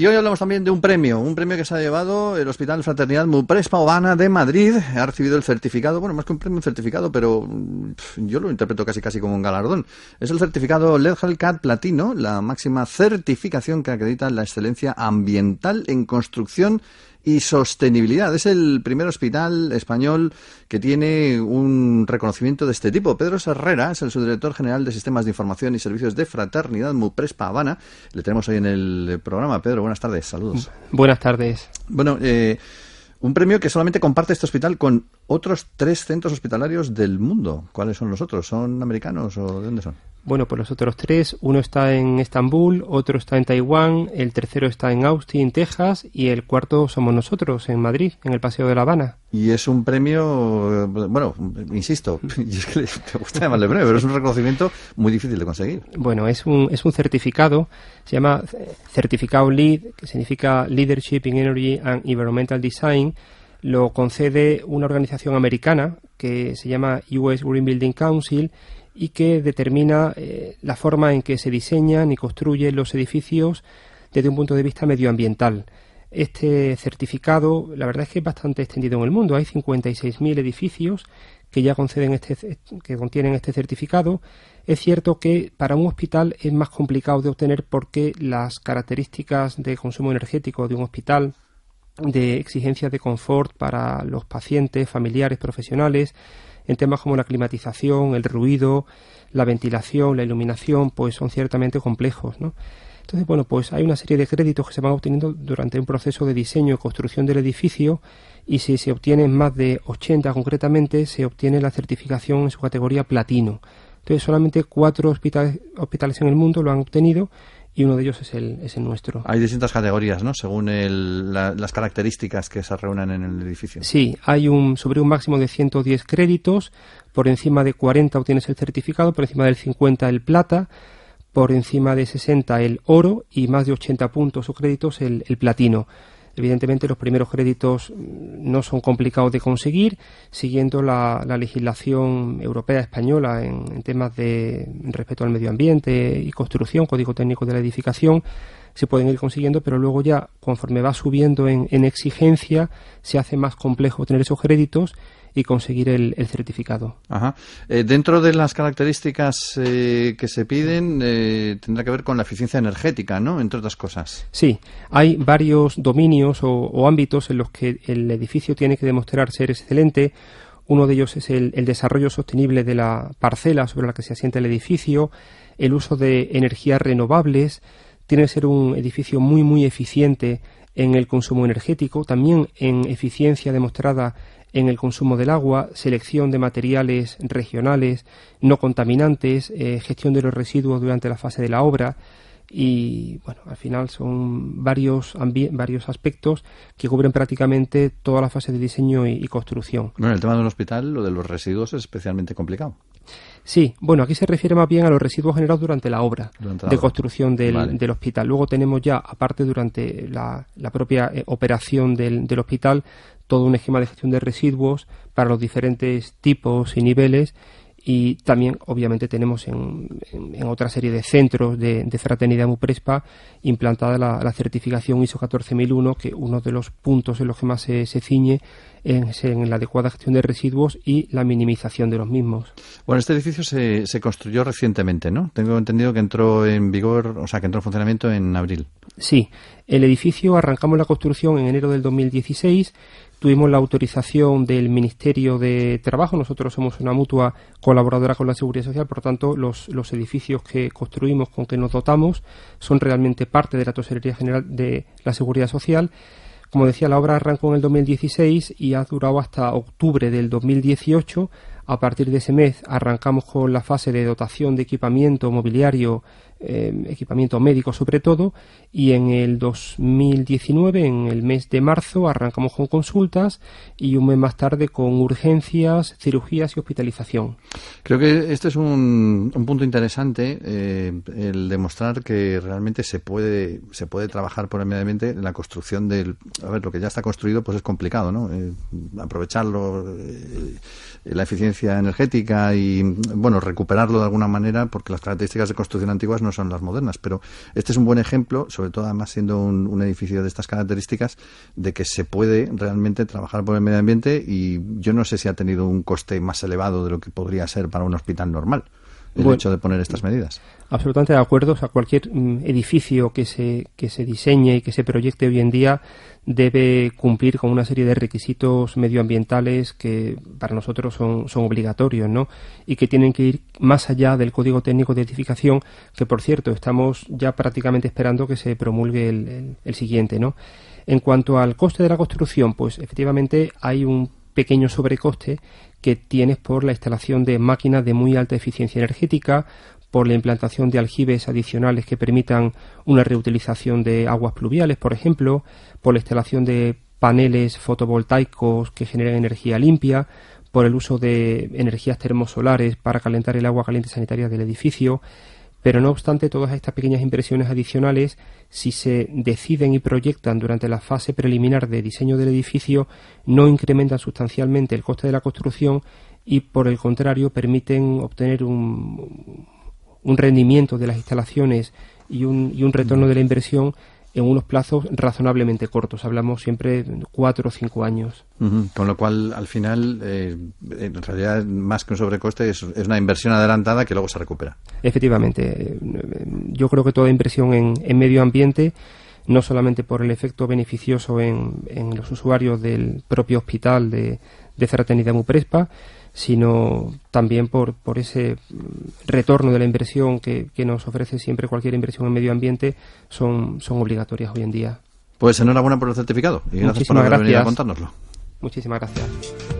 Y hoy hablamos también de un premio, un premio que se ha llevado el Hospital Fraternidad Muprespa Obana de Madrid. Ha recibido el certificado, bueno, más que un premio, un certificado, pero yo lo interpreto casi casi como un galardón. Es el certificado LED Platino, la máxima certificación que acredita la excelencia ambiental en construcción y sostenibilidad. Es el primer hospital español que tiene un reconocimiento de este tipo. Pedro Serrera es el subdirector general de Sistemas de Información y Servicios de Fraternidad Muprespa Habana. Le tenemos hoy en el programa. Pedro, buenas tardes. Saludos. Buenas tardes. Bueno, eh, un premio que solamente comparte este hospital con otros tres centros hospitalarios del mundo. ¿Cuáles son los otros? ¿Son americanos o de dónde son? Bueno, pues los otros tres, uno está en Estambul, otro está en Taiwán, el tercero está en Austin, Texas, y el cuarto somos nosotros, en Madrid, en el Paseo de la Habana. Y es un premio, eh, bueno, insisto, es que gusta llamarle premio, pero es un reconocimiento muy difícil de conseguir. Bueno, es un, es un certificado, se llama eh, Certificado LEED, que significa Leadership in Energy and Environmental Design, lo concede una organización americana que se llama US Green Building Council y que determina eh, la forma en que se diseñan y construyen los edificios desde un punto de vista medioambiental. Este certificado, la verdad es que es bastante extendido en el mundo. Hay 56.000 edificios que ya conceden este, que contienen este certificado. Es cierto que para un hospital es más complicado de obtener porque las características de consumo energético de un hospital de exigencias de confort para los pacientes, familiares, profesionales, en temas como la climatización, el ruido, la ventilación, la iluminación, pues son ciertamente complejos, Entonces, bueno, pues hay una serie de créditos que se van obteniendo durante un proceso de diseño y construcción del edificio y si se obtienen más de 80 concretamente, se obtiene la certificación en su categoría platino. Entonces, solamente cuatro hospitales en el mundo lo han obtenido y uno de ellos es el, nuestro. Hay distintas categorías, ¿no? Según las características que se reúnan en el edificio. Sí, hay un, sobre un máximo de 110 créditos, por encima de 40 obtienes el certificado, por encima del 50 el plata, por encima de 60 el oro y más de 80 puntos o créditos el platino. Evidentemente, los primeros créditos mm, no son complicados de conseguir, siguiendo la, legislación europea española en, temas de respeto al medio ambiente y construcción, código técnico de la edificación, se pueden ir consiguiendo, pero luego ya, conforme va subiendo en, en exigencia, se hace más complejo tener esos créditos y conseguir el, certificado. Eh, dentro de las características eh, que se piden, eh, tendrá que ver con la eficiencia energética, ¿no? Entre otras cosas. Sí, hay varios dominios o, ámbitos en los que el edificio tiene que demostrar ser excelente. Uno de ellos es el, el, desarrollo sostenible de la parcela sobre la que se asienta el edificio, el uso de energías renovables, tiene que ser un edificio muy muy eficiente en el consumo energético, también en eficiencia demostrada en el consumo del agua, selección de materiales regionales no contaminantes, eh, gestión de los residuos durante la fase de la obra y bueno, al final son varios, varios aspectos que cubren prácticamente toda la fase de diseño y, construcción. Bueno, el tema del hospital, lo de los residuos es especialmente complicado. Sí, bueno, aquí se refiere más bien a los residuos generados durante la obra de construcción del, hospital. Luego tenemos ya, aparte durante la, propia eh, operación del, hospital, todo un esquema de gestión de residuos para los diferentes tipos y niveles y también obviamente tenemos en, otra serie de centros de, de fraternidad Muprespa implantada la, certificación ISO 14001 que uno de los puntos en los que más se, ciñe es en la adecuada gestión de residuos y la minimización de los mismos. Bueno, este edificio se, se construyó recientemente, ¿no? Tengo entendido que entró en vigor, o sea, que entró en funcionamiento en abril. Sí, el edificio arrancamos la construcción en enero del 2016 Tuvimos la autorización del Ministerio de Trabajo. Nosotros somos una mutua colaboradora con la Seguridad Social, por tanto, los, edificios que construimos, con que nos dotamos, son realmente parte de la Tesorería General de la Seguridad Social. Como decía, la obra arrancó en el 2016 y ha durado hasta octubre del 2018. A partir de ese mes arrancamos con la fase de dotación de equipamiento, mobiliario, Em, equipamiento médico sobre todo, y en el 2019, en el mes de marzo, arrancamos con consultas y un mes más tarde con urgencias, cirugías y hospitalización. Creo que este es un, punto interesante, eh, el demostrar que realmente se puede, se puede trabajar ambiente en la construcción del... A ver, lo que ya está construido pues es complicado, eh, aprovecharlo, eh, la eficiencia energética y, bueno, recuperarlo de alguna manera porque las características de construcción antiguas no no son las modernas, pero este es un buen ejemplo, sobre todo además siendo un, un edificio de estas características, de que se puede realmente trabajar por el medio ambiente y yo no sé si ha tenido un coste más elevado de lo que podría ser para un hospital normal el hecho de poner estas medidas. Absolutamente de acuerdo. O sea, cualquier mm, edificio que se, que se diseñe y que se proyecte hoy en día debe cumplir con una serie de requisitos medioambientales que para nosotros son, son obligatorios, ¿no? Y que tienen que ir más allá del Código Técnico de Edificación, que por cierto, estamos ya prácticamente esperando que se promulgue el, el siguiente, ¿no? En cuanto al coste de la construcción, pues efectivamente hay un pequeño sobrecoste que tienes por la instalación de máquinas de muy alta eficiencia energética, por la implantación de aljibes adicionales que permitan una reutilización de aguas pluviales, por ejemplo, por la instalación de paneles fotovoltaicos que generen energía limpia, por el uso de energías termosolares para calentar el agua caliente sanitaria del edificio, pero no obstante, todas estas pequeñas impresiones adicionales, si se deciden y proyectan durante la fase preliminar de diseño del edificio, no incrementan sustancialmente el coste de la construcción y, por el contrario, permiten obtener un, rendimiento de las instalaciones y un retorno de la inversión en unos plazos razonablemente cortos. Hablamos siempre de cuatro o cinco años. Con lo cual, al final, eh, en realidad, más que un sobrecoste, es, es, una inversión adelantada que luego se recupera. Efectivamente. Eh, yo creo que toda inversión en, en medio ambiente no solamente por el efecto beneficioso en, los usuarios del propio hospital de, de Fraternidad Muprespa, sino también por, por ese retorno de la inversión que, nos ofrece siempre cualquier inversión en medio ambiente, son, obligatorias hoy en día. Pues enhorabuena por el certificado y gracias por a contárnoslo. Muchísimas gracias.